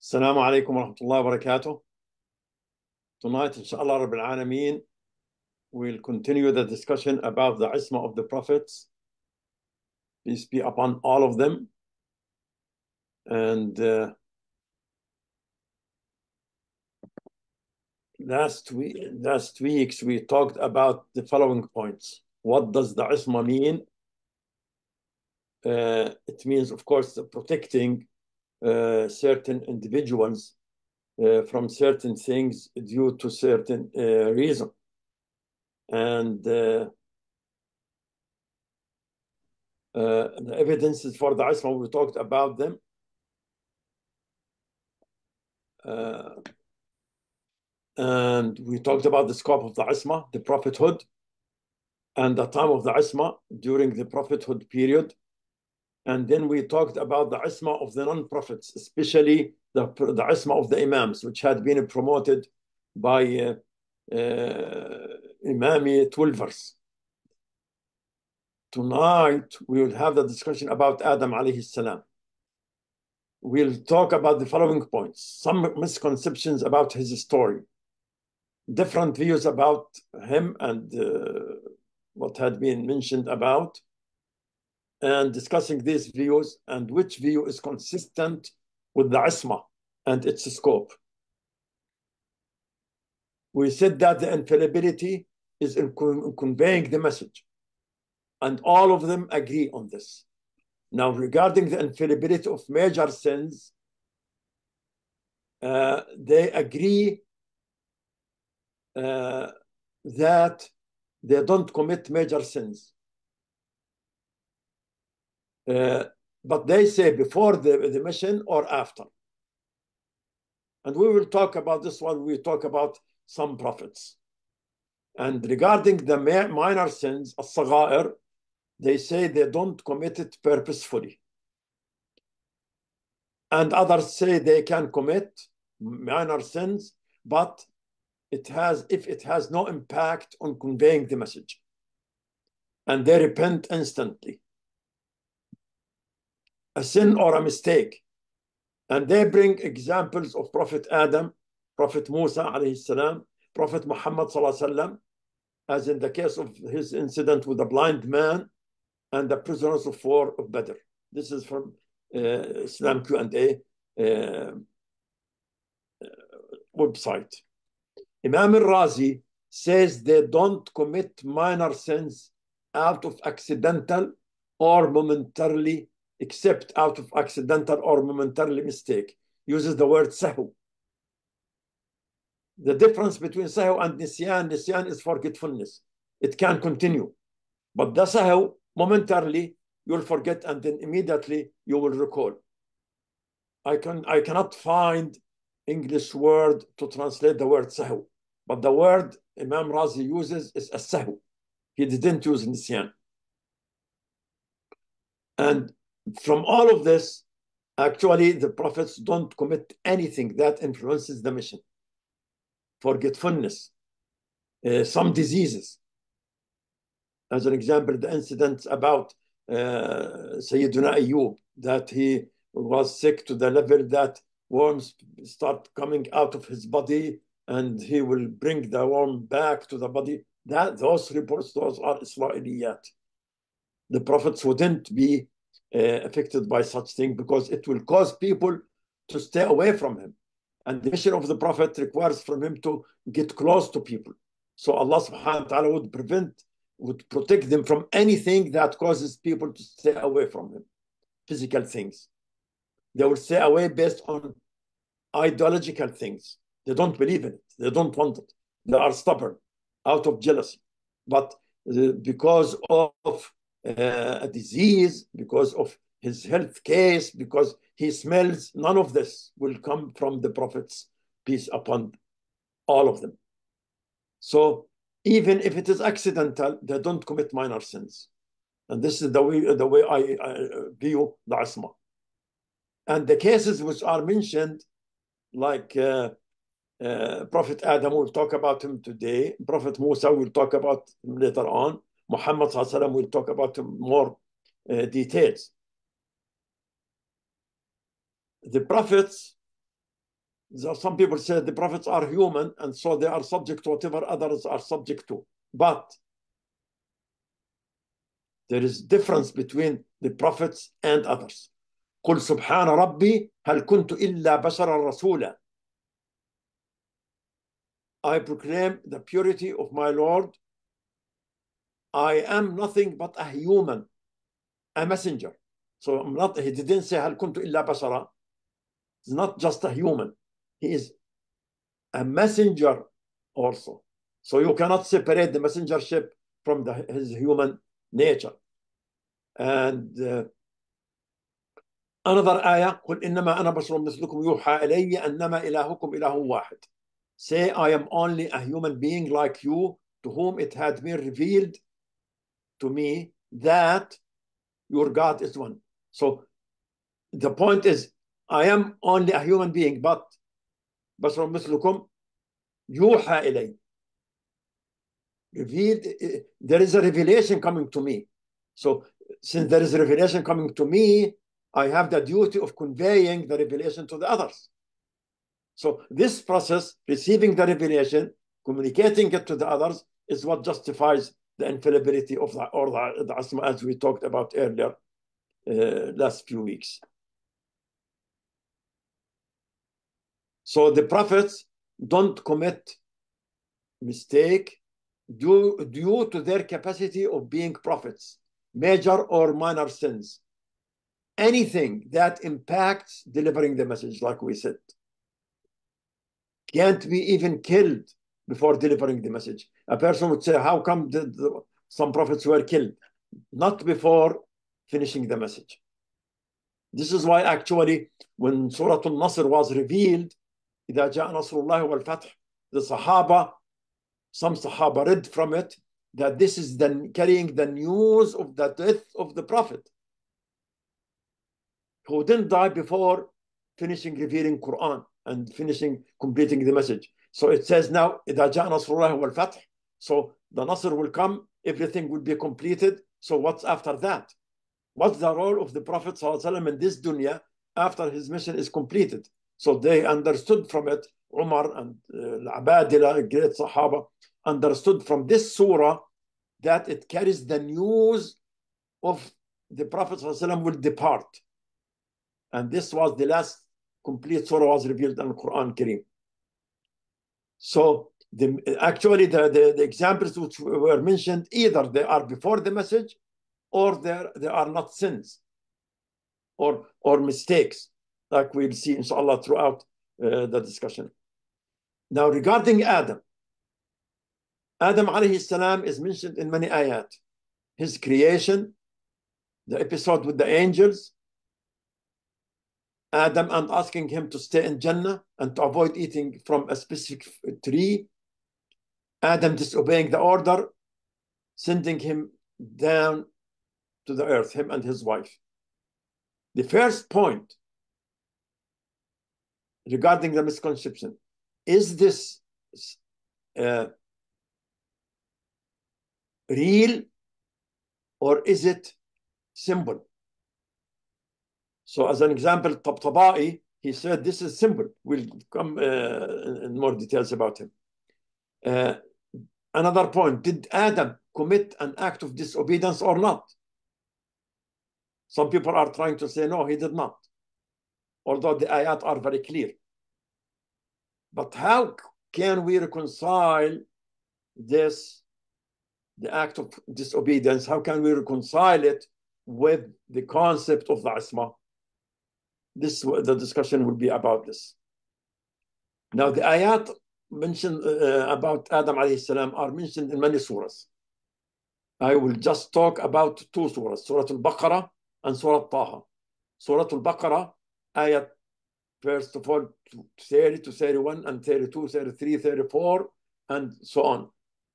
السلام عليكم ورحمة الله وbarakatuh. Tonight, inshallah, Rabbil Alameen, we'll continue the discussion about the Isma of the Prophets. Peace be upon all of them. And uh, last, week, last weeks, we talked about the following points. What does the Isma mean? Uh, it means, of course, protecting uh, certain individuals uh, from certain things due to certain uh, reason. And uh, uh, the evidences for the isma. we talked about them. and we talked about the scope of the Isma, the prophethood, and the time of the Isma during the prophethood period and then we talked about the isma of the non-prophets, especially the, the isma of the imams, which had been promoted by uh, uh, Imami Twelvers. Tonight, we will have the discussion about Adam alayhi salam. We'll talk about the following points some misconceptions about his story, different views about him and uh, what had been mentioned about and discussing these views and which view is consistent with the ISMA and its scope. We said that the infallibility is in conveying the message, and all of them agree on this. Now, regarding the infallibility of major sins, uh, they agree uh, that they don't commit major sins uh, but they say before the, the mission or after. And we will talk about this one. We talk about some prophets. And regarding the minor sins, as-saghair, they say they don't commit it purposefully. And others say they can commit minor sins, but it has if it has no impact on conveying the message. And they repent instantly a sin or a mistake. And they bring examples of Prophet Adam, Prophet Musa alayhi salam, Prophet Muhammad sallallahu sallam, as in the case of his incident with the blind man and the prisoners of war of Badr. This is from uh, Islam Q&A uh, uh, website. Imam al-Razi says they don't commit minor sins out of accidental or momentarily except out of accidental or momentary mistake, uses the word sahu. The difference between sahu and nisyan, nisyan is forgetfulness. It can continue. But the sahu, momentarily, you'll forget and then immediately you will recall. I, can, I cannot find English word to translate the word sahu. But the word Imam Razi uses is as sahu. He didn't use nisyan. And from all of this, actually, the prophets don't commit anything that influences the mission. Forgetfulness, uh, some diseases. As an example, the incident about uh, Sayyidina Ayyub, that he was sick to the level that worms start coming out of his body and he will bring the worm back to the body. That Those reports, those are yet, The prophets wouldn't be uh, affected by such thing because it will cause people to stay away from him. And the mission of the Prophet requires from him to get close to people. So Allah subhanahu wa ta'ala would prevent, would protect them from anything that causes people to stay away from him, physical things. They will stay away based on ideological things. They don't believe in it. They don't want it. They are stubborn out of jealousy. But uh, because of uh, a disease, because of his health case, because he smells, none of this will come from the prophets, peace upon all of them. So even if it is accidental, they don't commit minor sins. And this is the way, the way I, I view the asma. And the cases which are mentioned, like uh, uh, Prophet Adam, we'll talk about him today. Prophet Musa, we'll talk about later on. Muhammad sallallahu will talk about more uh, details. The prophets, some people say the prophets are human and so they are subject to whatever others are subject to. But there is difference between the prophets and others. قل سبحان ربي هل كنت إلا بشرا رسولا I proclaim the purity of my Lord I am nothing but a human, a messenger. So I'm not, he didn't say, هل كنت إلا بشرا. He's not just a human. He is a messenger also. So you cannot separate the messengership from the, his human nature. And uh, another ayah, قل إنما أنا بشر مثلكم يوحى إلي أنما إلهكم إله واحد. Say, I am only a human being like you to whom it had been revealed to me that your God is one. So the point is, I am only a human being, but بشر مثلكم يوحى إلي. Revealed, there is a revelation coming to me. So since there is a revelation coming to me, I have the duty of conveying the revelation to the others. So this process, receiving the revelation, communicating it to the others, is what justifies the infallibility of the, or the, the asma as we talked about earlier uh, last few weeks. So the prophets don't commit mistake due, due to their capacity of being prophets, major or minor sins. Anything that impacts delivering the message, like we said, can't be even killed before delivering the message a person would say, How come did the, some prophets were killed? Not before finishing the message. This is why, actually, when Surah Al Nasr was revealed, إذا جاء نصر الله والفتح, the Sahaba, some Sahaba read from it that this is then carrying the news of the death of the Prophet who didn't die before finishing revealing Quran and finishing completing the message. So it says now, إذا جاء نصر الله والفتح so the Nasr will come, everything will be completed. So what's after that? What's the role of the Prophet ﷺ in this dunya after his mission is completed? So they understood from it, Umar and uh, great Sahaba, understood from this surah that it carries the news of the Prophet ﷺ will depart. And this was the last complete surah was revealed in Quran Kareem. So the, actually the, the, the, examples which were mentioned either they are before the message or they are not sins or or mistakes like we'll see inshallah throughout uh, the discussion now regarding adam adam alayhi salam is mentioned in many ayat his creation the episode with the angels adam and asking him to stay in jannah and to avoid eating from a specific tree Adam disobeying the order, sending him down to the earth, him and his wife. The first point regarding the misconception is this uh, real or is it symbol? So, as an example, Tabtabai, he said this is symbol. We'll come uh, in more details about him. Uh, another point. Did Adam commit an act of disobedience or not? Some people are trying to say, no, he did not. Although the ayat are very clear. But how can we reconcile this, the act of disobedience, how can we reconcile it with the concept of the asma? This, the discussion will be about this. Now, the ayat mentioned uh, about Adam alayhi salam are mentioned in many surahs. I will just talk about two surahs, Surah Al-Baqarah and Surah al Taha. Surah Al-Baqarah, ayat first of all 30 to 31 and 32, 33, 34 and so on.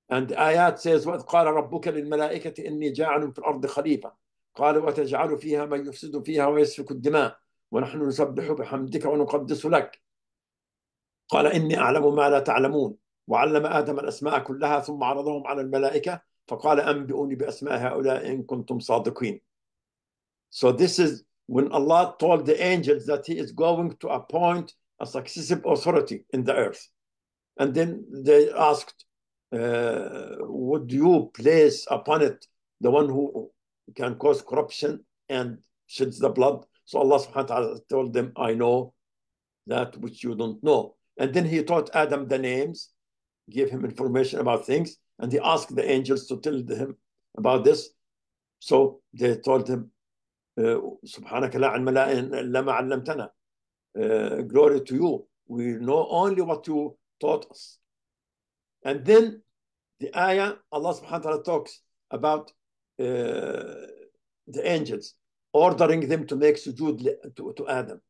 And the ayat says, وَإِذْ قَالَ رَبُّكَ لِلْمَلَائِكَةِ إِنِّي جَاعِلٌ فِي الْأَرْضِ خَلِيفَةً قال وتجعل فيها من يفسد فيها ويسفك الدماء ونحن نسبح بحمدك ونقدس لك قال إني أعلم ما لا تعلمون وعلم آدم الأسماء كلها ثم عرضهم على الملائكة فقال أنبئوني بأسماء هؤلاء إن كنتم صادقين So this is when Allah told the angels that he is going to appoint a successive authority in the earth. And then they asked, uh, would you place upon it the one who can cause corruption and sheds the blood? So Allah subhanahu wa ta'ala told them, I know that which you don't know. And then he taught Adam the names, gave him information about things, and he asked the angels to tell him about this. So they told him, uh, "Subhanaka لا lama uh, Glory to you. We know only what you taught us. And then the ayah, Allah subhanahu wa ta'ala talks about uh, the angels, ordering them to make sujood to, to Adam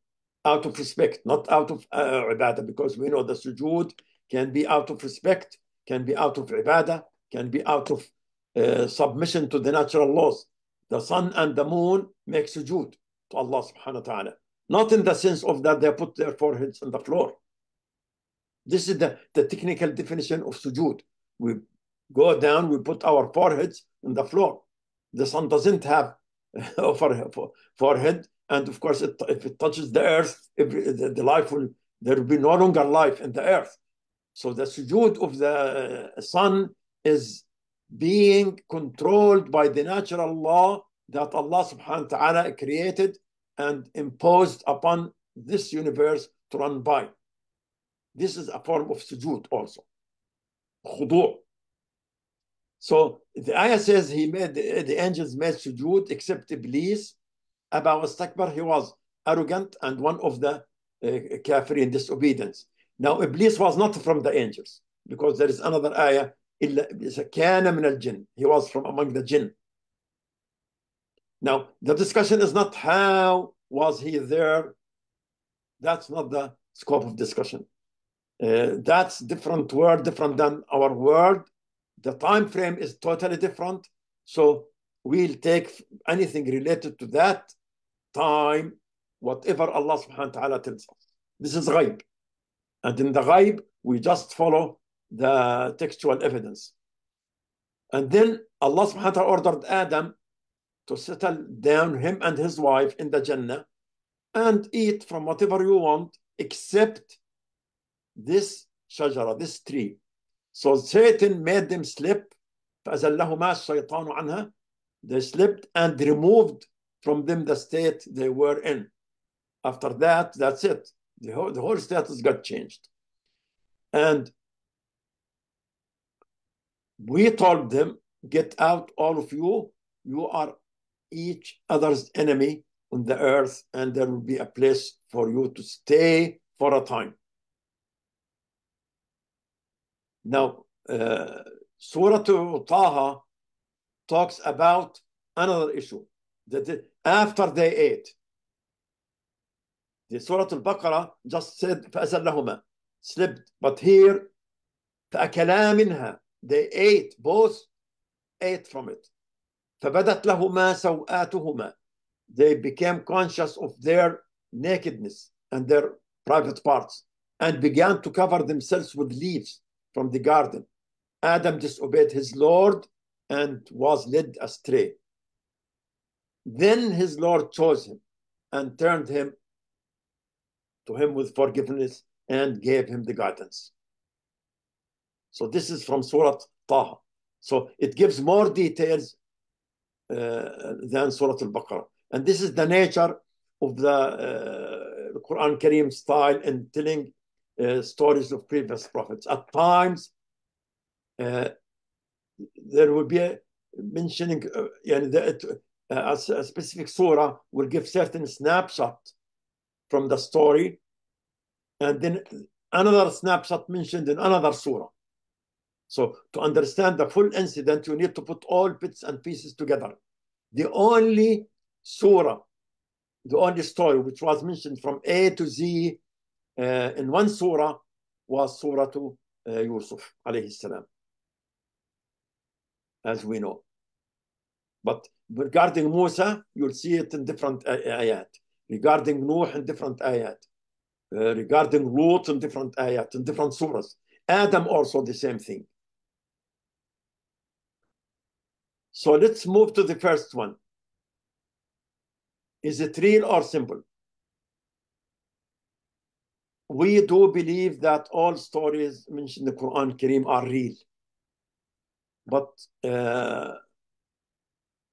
out of respect, not out of uh, ibadah, because we know the sujood can be out of respect, can be out of ibadah, can be out of uh, submission to the natural laws. The sun and the moon make sujood to Allah subhanahu wa ta'ala. Not in the sense of that they put their foreheads on the floor. This is the, the technical definition of sujood. We go down, we put our foreheads on the floor. The sun doesn't have a forehead, and of course, it, if it touches the earth, the, the, life will, there will be no longer life in the earth. So the sujood of the uh, sun is being controlled by the natural law that Allah subhanahu wa ta'ala created and imposed upon this universe to run by. This is a form of sujood also. Khudu'. So the ayah says he made the angels made sujood except Iblis about Istakbar, he was arrogant and one of the uh, kafir in disobedience. Now, Iblis was not from the angels because there is another ayah. كان al jinn." He was from among the jinn. Now, the discussion is not how was he there. That's not the scope of discussion. Uh, that's different word, different than our word. The time frame is totally different. So we'll take anything related to that time, whatever Allah subhanahu wa ta'ala tells us. This is ghaib. And in the ghaib, we just follow the textual evidence. And then Allah subhanahu wa ta'ala ordered Adam to settle down, him and his wife in the Jannah, and eat from whatever you want, except this shajara, this tree. So Satan made them slip. فَأَزَلَّهُمَا الشَّيْطَانُ عَنْهَا They slipped and removed from them the state they were in. After that, that's it. The whole, the whole status got changed. And we told them, get out, all of you. You are each other's enemy on the earth, and there will be a place for you to stay for a time. Now, uh, Surah Taha talks about another issue the, the, after they ate. The Surah Al-Baqarah just said فأزلهما slept but here فأكلا منها they ate both ate from it فبدت لهما سوآتهما they became conscious of their nakedness and their private parts and began to cover themselves with leaves from the garden. Adam disobeyed his Lord and was led astray. Then his Lord chose him and turned him to him with forgiveness and gave him the guidance. So this is from Surah Taha. So it gives more details uh, than Surah Al-Baqarah. And this is the nature of the uh, Quran Kareem style in telling uh, stories of previous prophets. At times, uh, there will be a mentioning, uh, yani the, uh, a, a specific surah will give certain snapshot from the story, and then another snapshot mentioned in another surah. So to understand the full incident, you need to put all bits and pieces together. The only surah, the only story which was mentioned from A to Z uh, in one surah was Surah to uh, Yusuf alayhi salam, as we know. But regarding Musa, you'll see it in different uh, uh, ayat. Regarding Noah in different ayat. Uh, regarding Lot in different ayat, in different surahs. Adam also the same thing. So let's move to the first one. Is it real or simple? We do believe that all stories mentioned in the Quran Kareem are real. But uh,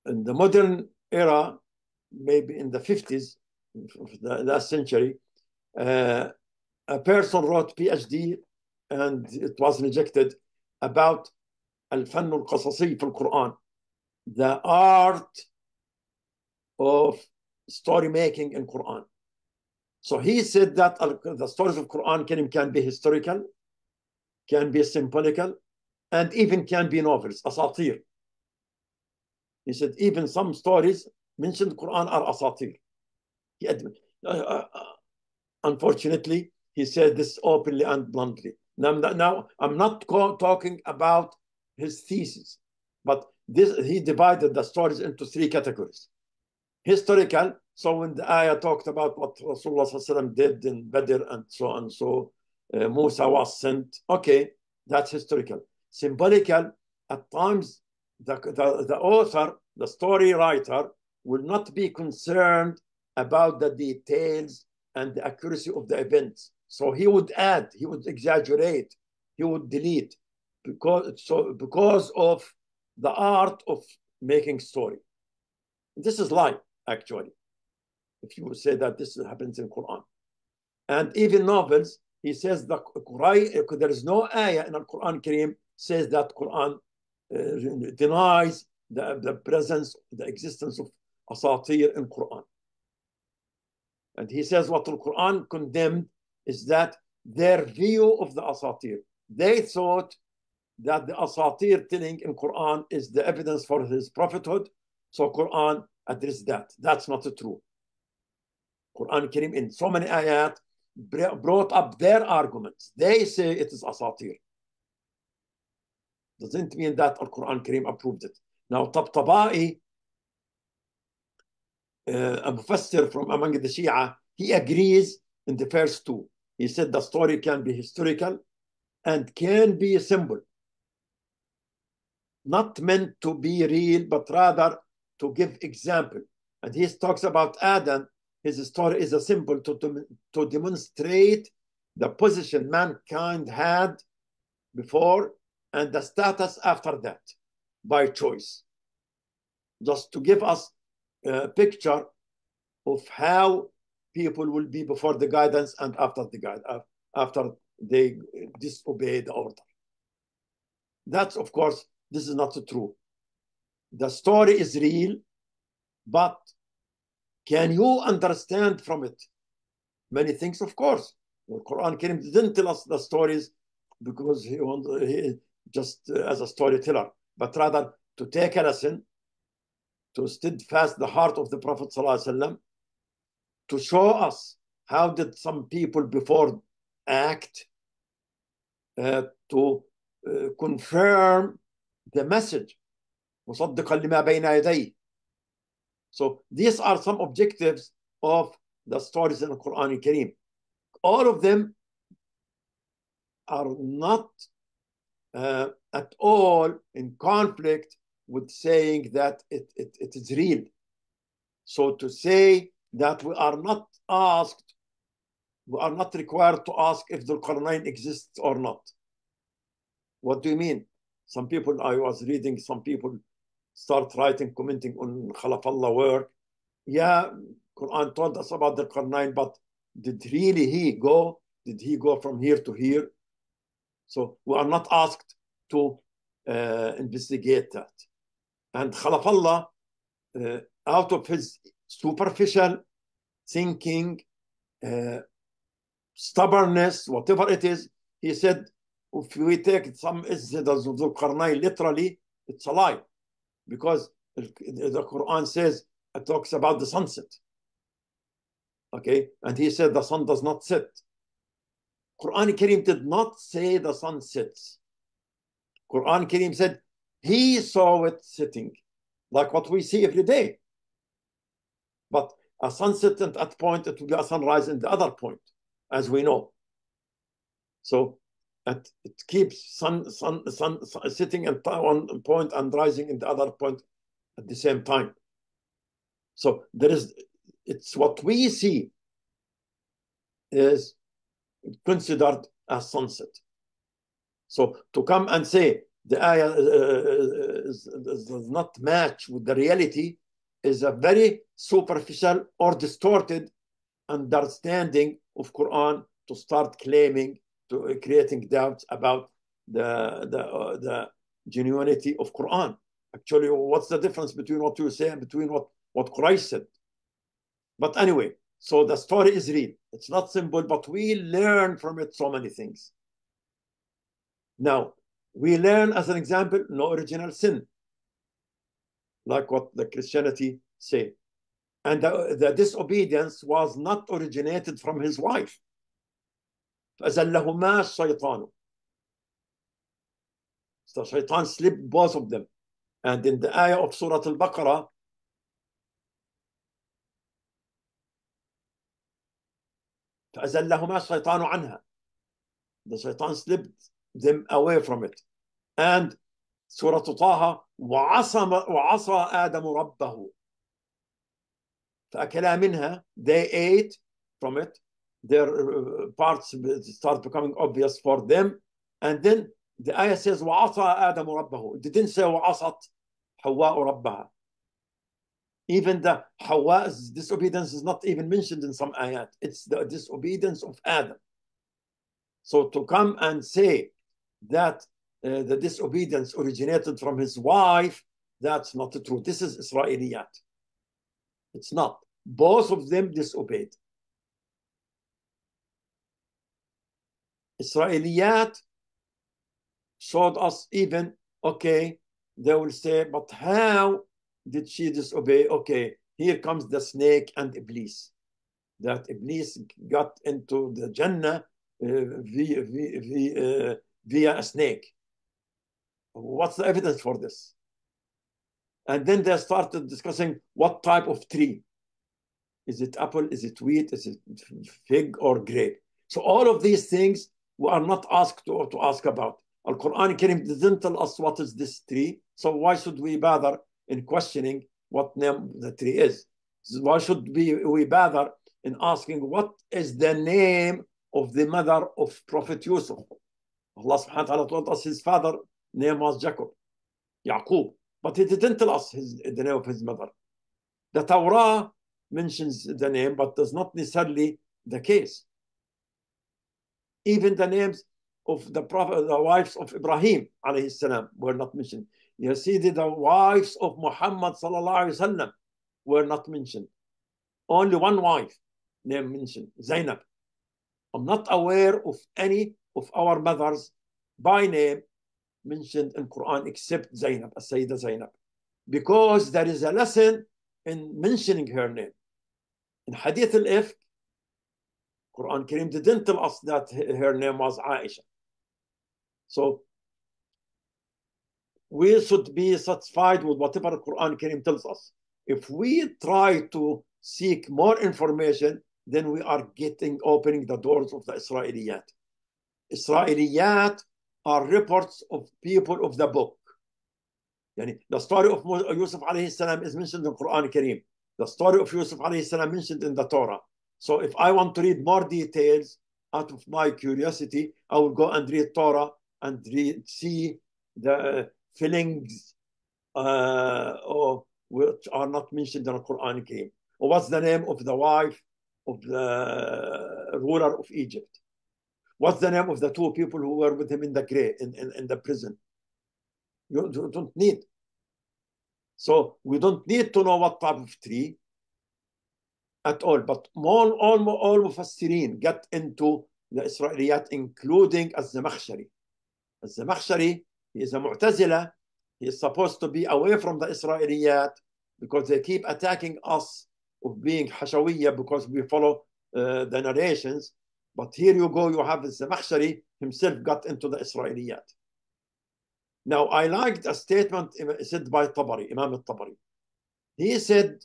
in the modern era, maybe in the 50s, of the last century, uh, a person wrote PhD and it was rejected about الفن القصصي في Quran, the art of story making in Quran. So he said that the stories of Quran can, can be historical, can be symbolical, and even can be novels, asatir. He said, even some stories mentioned Quran are asatir. He uh, uh, uh, unfortunately, he said this openly and bluntly. Now, now I'm not talking about his thesis, but this, he divided the stories into three categories. Historical, so when the ayah talked about what Rasulullah did in Badr and so and so, uh, Musa was sent. Okay, that's historical. Symbolical, at times the, the, the author, the story writer, will not be concerned about the details and the accuracy of the events. So he would add, he would exaggerate, he would delete because, so, because of the art of making story. This is life, actually, if you say that this happens in Quran. And even novels, he says the there is no ayah in the Quran Kareem says that Quran uh, denies the, the presence, the existence of asatir in Quran. And he says what the Quran condemned is that their view of the asatir. They thought that the asatir telling in Quran is the evidence for his prophethood. So Quran addressed that. That's not true. Quran Karim in so many ayat brought up their arguments. They say it is asatir doesn't mean that Al Quran Kareem approved it. Now, Tabtabai, uh, a professor from among the Shia, he agrees in the first two. He said the story can be historical and can be a symbol. Not meant to be real, but rather to give example. And he talks about Adam. His story is a symbol to, to, to demonstrate the position mankind had before and the status after that by choice. Just to give us a picture of how people will be before the guidance and after the guidance after they disobey the order. That's of course this is not true. The story is real, but can you understand from it many things? Of course, the Quran didn't tell us the stories because he, just uh, as a storyteller, but rather to take a lesson, to steadfast the heart of the Prophet ﷺ, to show us how did some people before act uh, to uh, confirm the message مصدقا لما بين يديه so these are some objectives of the stories in the Quran Kareem all of them are not uh, at all in conflict with saying that it, it, it is real. So to say that we are not asked, we are not required to ask if the Quran exists or not. What do you mean? Some people, I was reading, some people start writing, commenting on Khalafullah work. Yeah, Quran told us about the Quran, but did really he go? Did he go from here to here? So we are not asked to uh, investigate that. And Khalafullah, uh, out of his superficial thinking, uh, stubbornness, whatever it is, he said, if we take some incidents of the literally, it's a lie. Because the Quran says, it talks about the sunset. Okay? And he said the sun does not set. Quran Kareem did not say the sun sets. Quran Kareem said he saw it sitting, like what we see every day. But a sunset at that point, it will be a sunrise in the other point, as we know. So it keeps sun, sun, sun, sun sitting at one point and rising in the other point at the same time. So there is, it's what we see is considered as sunset. So to come and say the ayah uh, uh, uh, does not match with the reality is a very superficial or distorted understanding of Quran to start claiming to uh, creating doubts about the the, uh, the genuinity of Quran. Actually, what's the difference between what you say and between what what Christ said? But anyway, so the story is real. It's not simple, but we learn from it so many things. Now, we learn, as an example, no original sin, like what the Christianity say. And the, the disobedience was not originated from his wife. فَأَزَلَّهُمَا الشَّيْطَانُ So shaitan slipped both of them. And in the ayah of Surah Al-Baqarah, فأزلهما الشيطان عنها. The shaitan slipped them away from it. And سورة طه وعصى وعصى آدم ربه فأكلا منها they ate from it their parts start becoming obvious for them and then the ayah says وعصى آدم ربه it didn't say وعصت حواء ربها Even the Hawa's disobedience is not even mentioned in some ayat. It's the disobedience of Adam. So to come and say that uh, the disobedience originated from his wife, that's not the truth. This is Israeliyat. It's not. Both of them disobeyed. Israeliyat showed us even, okay, they will say, but how did she disobey? Okay, here comes the snake and Iblis. That Iblis got into the Jannah uh, via, via, uh, via a snake. What's the evidence for this? And then they started discussing what type of tree. Is it apple? Is it wheat? Is it fig or grape? So all of these things we are not asked to, to ask about. Al Quran did not tell us what is this tree, so why should we bother in questioning what name the tree is. Why should we, we bother in asking what is the name of the mother of Prophet Yusuf? Allah subhanahu wa ta'ala told us his father name was Jacob, Yaqub, but he didn't tell us his, the name of his mother. The Torah mentions the name, but does not necessarily the case. Even the names of the prophet, the wives of Ibrahim alayhi salam, were not mentioned. You see, the wives of Muhammad وسلم, were not mentioned. Only one wife name mentioned, Zainab. I'm not aware of any of our mothers by name mentioned in Quran except Zainab, the Zainab. Because there is a lesson in mentioning her name. In Hadith al if Quran Kareem didn't tell us that her name was Aisha. So we should be satisfied with whatever Quran Karim tells us. If we try to seek more information, then we are getting opening the doors of the Israeliyat. Israeliyat are reports of people of the book. Yani the story of Yusuf alayhi salam is mentioned in Quran Kareem. The story of Yusuf alayhi salam mentioned in the Torah. So if I want to read more details out of my curiosity, I will go and read Torah and read, see the fillings uh, or which are not mentioned in the Quran came. What's the name of the wife of the ruler of Egypt? What's the name of the two people who were with him in the grave, in, in, in the prison? You don't need. So we don't need to know what type of tree at all. But all, all, all Mufassirin get into the Israeliyat, including as the Makhshari. As the Makhshari is a Mu'tazila. He is supposed to be away from the Israeliyat because they keep attacking us of being Hashawiyya because we follow uh, the narrations. But here you go, you have Zamakhshari himself got into the Israeliyat. Now, I liked a statement said by Tabari, Imam al-Tabari. He said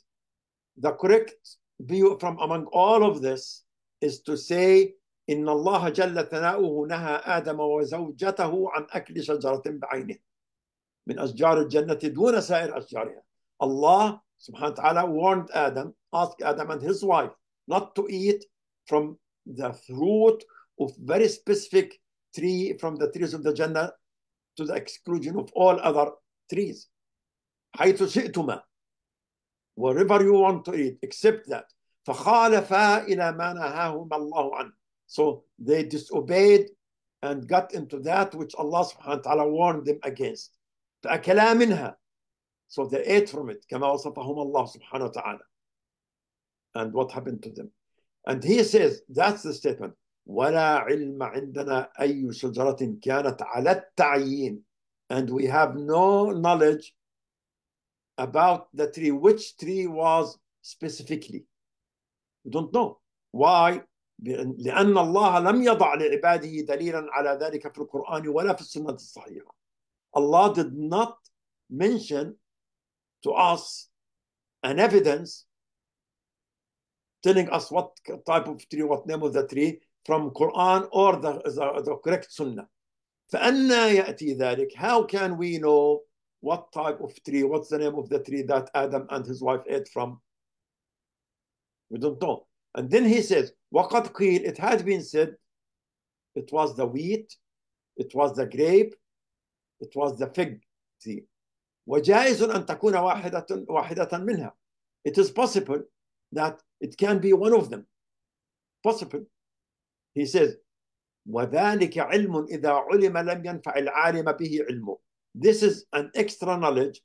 the correct view from among all of this is to say إن الله جل ثناؤه نهى آدم وزوجته عن أكل شجرة بعينه من أشجار الجنة دون سائر أشجارها الله سبحانه وتعالى warned Adam asked Adam and his wife not to eat from the fruit of very specific tree from the trees of the Jannah to the exclusion of all other trees حيث شئتما wherever you want to eat except that فخالفا إلى ما نهاهما الله عنه So they disobeyed and got into that which Allah subhanahu wa ta'ala warned them against. So they ate from it. كما Allah subhanahu wa ta'ala. And what happened to them? And he says, that's the statement. ولا علم عندنا أي شجرة كانت على التعيين and we have no knowledge about the tree which tree was specifically we don't know why لأن الله لم يضع لعباده دليلا على ذلك في القرآن ولا في السنة الصحيحة Allah did not mention to us an evidence telling us what type of tree, what name of the tree from Quran or the, the, the correct Sunnah. فأنا يأتي ذلك? How can we know what type of tree, what's the name of the tree that Adam and his wife ate from? We don't know. And then he says, Waqat قِيلَ It has been said, it was the wheat, it was the grape, it was the fig وجائز أن تكون واحدة واحدة منها. It is possible that it can be one of them. Possible. He says, وذلك علم إذا علم لم ينفع العالم به This is an extra knowledge.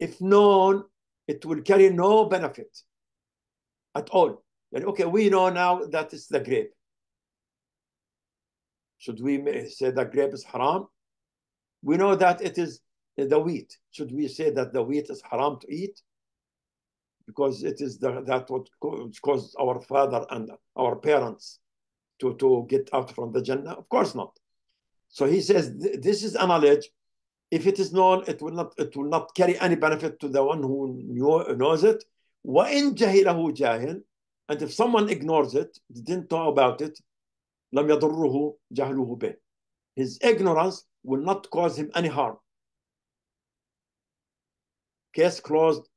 If known, it will carry no benefit at all. And okay, we know now that it's the grape. Should we say that grape is haram? We know that it is the wheat. Should we say that the wheat is haram to eat? Because it is the, that what caused our father and our parents to, to get out from the Jannah? Of course not. So he says this is a knowledge. If it is known, it will not it will not carry any benefit to the one who knew, knows it. وَإِن جَهِلَهُ جَاهِلٌ and if someone ignores it, didn't talk about it, لم يضره جهله به. His ignorance will not cause him any harm. Case closed,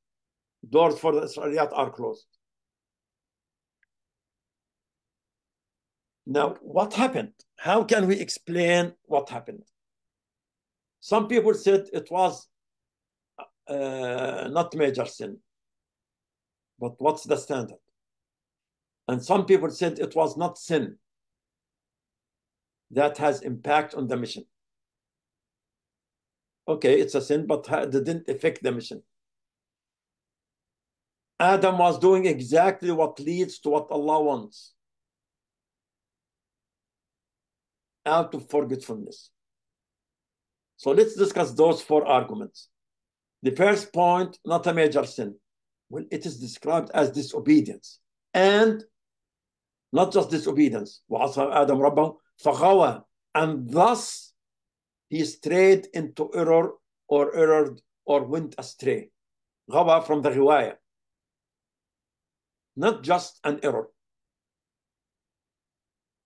doors for the Israelites are closed. Now, what happened? How can we explain what happened? Some people said it was uh, not major sin. But what's the standard? And some people said it was not sin. That has impact on the mission. Okay, it's a sin, but it didn't affect the mission. Adam was doing exactly what leads to what Allah wants out of forgetfulness. So let's discuss those four arguments. The first point, not a major sin. Well, it is described as disobedience and not just disobedience. وَعَصَى Adam رَبَّهُ فَغَوَى And thus he strayed into error or erred or went astray. غَوَى from the riwayah. Not just an error.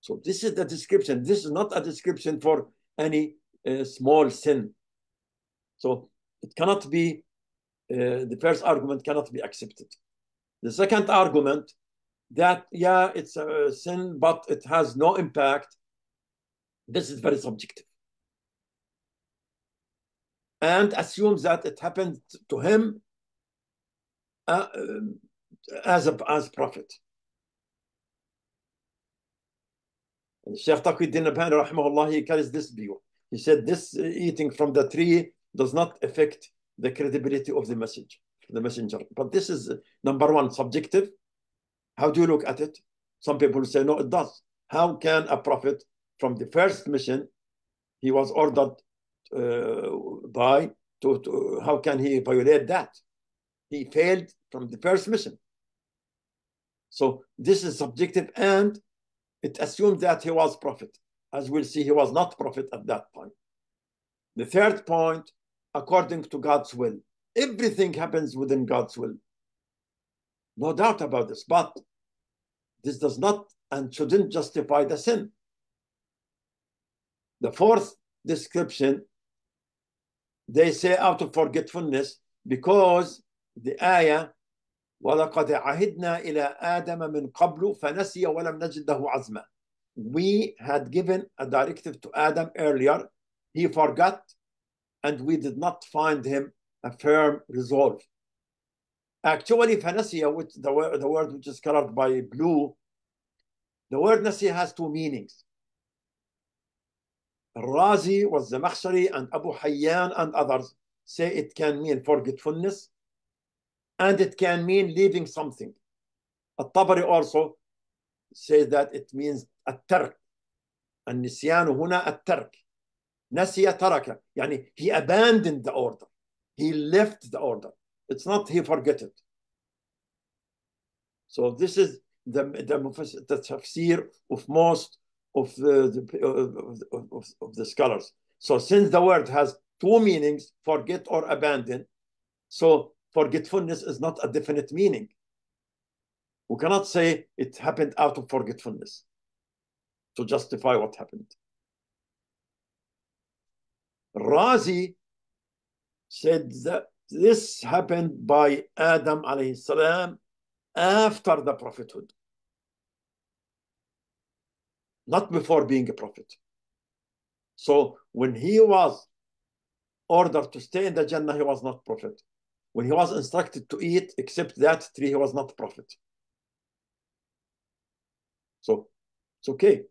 So this is the description. This is not a description for any uh, small sin. So it cannot be, uh, the first argument cannot be accepted. The second argument that yeah it's a sin but it has no impact this is very subjective and assumes that it happened to him uh, um, as a as prophet Sheikh Taqiyuddin Abhani rahimahullah he carries this view he said this eating from the tree does not affect the credibility of the message the messenger but this is uh, number one subjective how do you look at it? Some people say, no, it does. How can a prophet from the first mission he was ordered uh, by, to, to, how can he violate that? He failed from the first mission. So this is subjective and it assumed that he was prophet. As we'll see, he was not prophet at that point. The third point, according to God's will. Everything happens within God's will. No doubt about this, but this does not and shouldn't justify the sin. The fourth description, they say out of forgetfulness because the ayah وَلَقَدْ عَهِدْنَا إِلَىٰ آدَمَ مِنْ قَبْلُ فَنَسِيَ وَلَمْ نَجِدْ لَهُ عَزْمًا We had given a directive to Adam earlier. He forgot and we did not find him a firm resolve. Actually, Phanesia, uh, which the, the word which is colored by blue, the word Nasi has two meanings. Razi was the Makhshari and Abu Hayyan and others say it can mean forgetfulness and it can mean leaving something. At-Tabari also says that it means a الترك النسيان a "terk," نسي ترك يعني he abandoned the order he left the order it's not he forget it. So this is the, the, the tafsir of most of the, the of, uh, of, of the scholars. So since the word has two meanings, forget or abandon, so forgetfulness is not a definite meaning. We cannot say it happened out of forgetfulness to justify what happened. Razi said that this happened by Adam alayhi salam after the prophethood, not before being a prophet. So when he was ordered to stay in the Jannah, he was not prophet. When he was instructed to eat, except that tree, he was not prophet. So it's okay.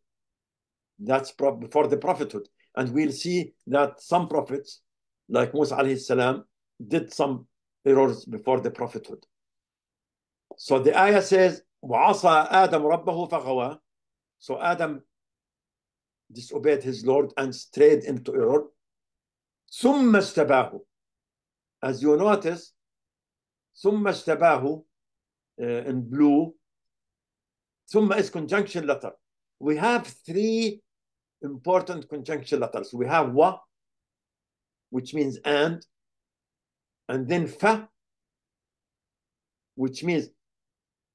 That's for the prophethood. And we'll see that some prophets, like Musa alayhi salam, did some errors before the prophethood. So the ayah says, وَعَصَى آدَمُ رَبَّهُ فَغَوَى So Adam disobeyed his Lord and strayed into error. ثُمَّ اسْتَبَاهُ As you notice, ثُمَّ اسْتَبَاهُ uh, in blue. ثُمَّ is conjunction letter. We have three important conjunction letters. We have wa, which means and and then fa, which means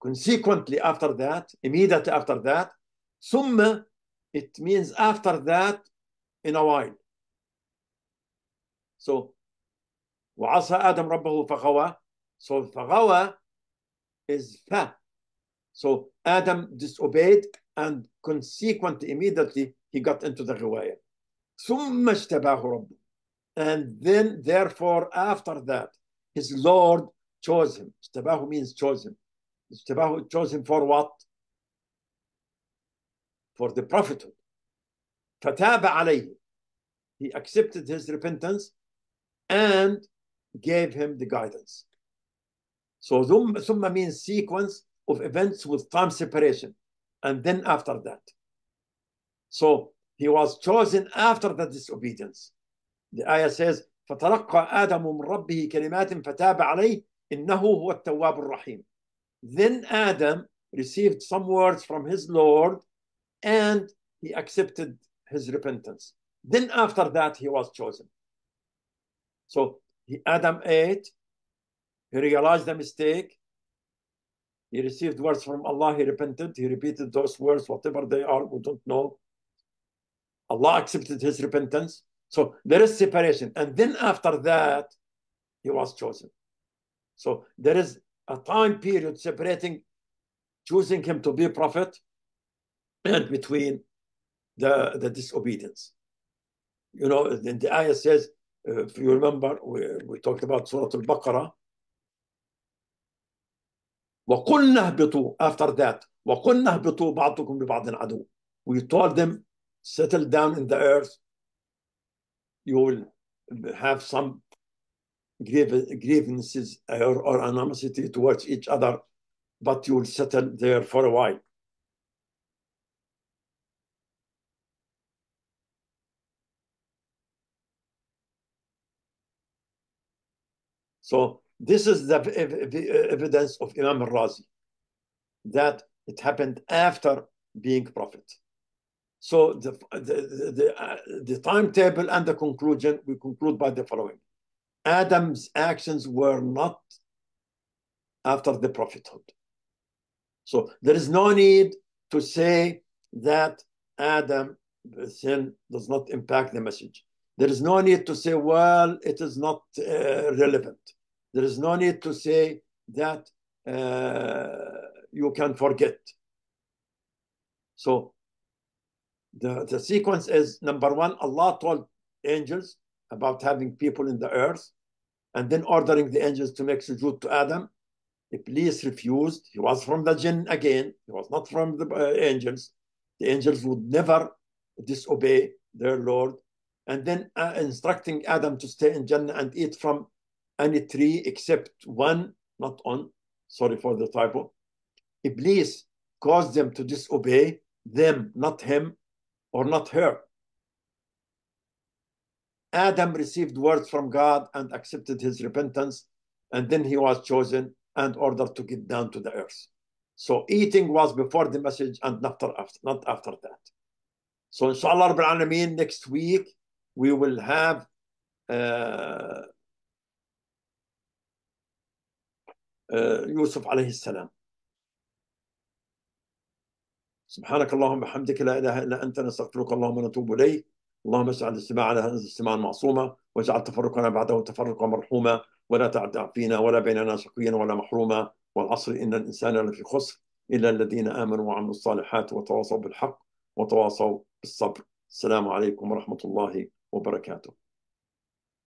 consequently after that, immediately after that, summa, it means after that in a while. So, وعصى آدم ربه فغوى. So فغوى is fa. So Adam disobeyed and consequently immediately he got into the غواية. ثم اجتباه ربه. And then, therefore, after that, his Lord chose him. Istabahu means chose him. Istabahu chose him for what? For the prophethood. Fataba alayhi. He accepted his repentance and gave him the guidance. So summa means sequence of events with time separation. And then after that. So he was chosen after the disobedience. The ayah says, فَتَلَقَّى آدَمُ مِنْ رَبِّهِ كَلِمَاتٍ فَتَابَ عَلَيْهِ إِنَّهُ هُوَ التَّوَّابُ الرَّحِيمُ Then Adam received some words from his Lord and he accepted his repentance. Then after that, he was chosen. So he, Adam ate, he realized the mistake, he received words from Allah, he repented, he repeated those words, whatever they are, we don't know. Allah accepted his repentance. So there is separation. And then after that, he was chosen. So there is a time period separating, choosing him to be a prophet, and between the, the disobedience. You know, then the ayah says, uh, if you remember, we, we talked about Surah Al Baqarah. After that, We told them, settle down in the earth, you will have some grievances or, or animosity towards each other, but you will settle there for a while. So this is the evidence of Imam al-Razi that it happened after being prophet. So the, the, the, uh, the timetable and the conclusion, we conclude by the following. Adam's actions were not after the prophethood. So there is no need to say that Adam sin does not impact the message. There is no need to say, well, it is not uh, relevant. There is no need to say that uh, you can forget. So the, the sequence is number one, Allah told angels about having people in the earth and then ordering the angels to make sujood to Adam. Iblis refused. He was from the jinn again. He was not from the uh, angels. The angels would never disobey their Lord. And then uh, instructing Adam to stay in Jannah and eat from any tree except one, not on, sorry for the typo. Iblis caused them to disobey them, not him or not her. Adam received words from God and accepted his repentance, and then he was chosen and ordered to get down to the earth. So eating was before the message and not after, not after that. So inshallah Rabbil Alameen, next week we will have uh, uh, Yusuf alayhi salam. سبحانك اللهم وبحمدك لا اله الا انت نستغفرك اللهم ونتوب اليك اللهم اجعل على هذا الاستماع معصوما واجعل تفرقنا بعده تفرقا مرحوما ولا تعد فينا ولا بيننا شقيا ولا محروما والعصر ان الانسان لفي خسر الا الذين امنوا وعملوا الصالحات وتواصوا بالحق وتواصوا بالصبر السلام عليكم ورحمه الله وبركاته